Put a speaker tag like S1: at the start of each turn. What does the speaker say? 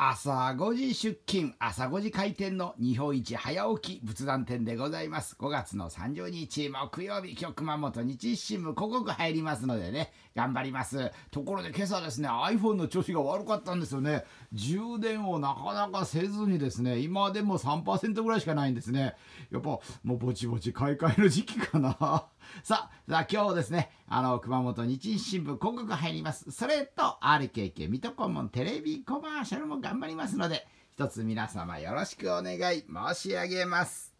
S1: 朝5時出勤、朝5時開店の日本一早起き仏壇店でございます。5月の30日木曜日、今日熊本日新聞広告入りますのでね、頑張ります。ところで今朝ですね、iPhone の調子が悪かったんですよね。充電をなかなかせずにですね、今でも3%ぐらいしかないんですね。やっぱもうぼちぼち買い替える時期かな。さあ、さあ今日ですね、あの、熊本日日新聞広告入ります。それと RKK 水戸黄門テレビコマーシャルも頑張りますので、一つ皆様よろしくお願い申し上げます。